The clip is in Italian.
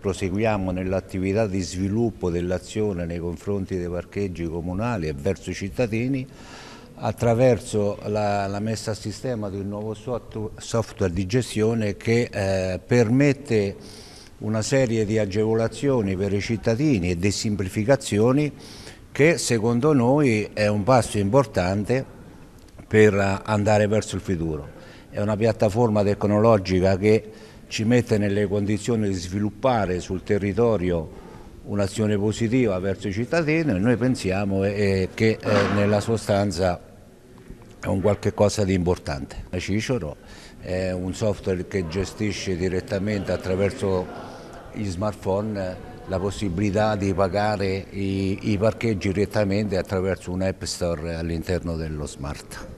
Proseguiamo nell'attività di sviluppo dell'azione nei confronti dei parcheggi comunali e verso i cittadini attraverso la, la messa a sistema di un nuovo software di gestione che eh, permette una serie di agevolazioni per i cittadini e di semplificazioni che secondo noi è un passo importante per andare verso il futuro. È una piattaforma tecnologica che ci mette nelle condizioni di sviluppare sul territorio un'azione positiva verso i cittadini e noi pensiamo eh, eh, che eh, nella sostanza è un qualche cosa di importante. Cicero è un software che gestisce direttamente attraverso gli smartphone la possibilità di pagare i, i parcheggi direttamente attraverso un App Store all'interno dello smart.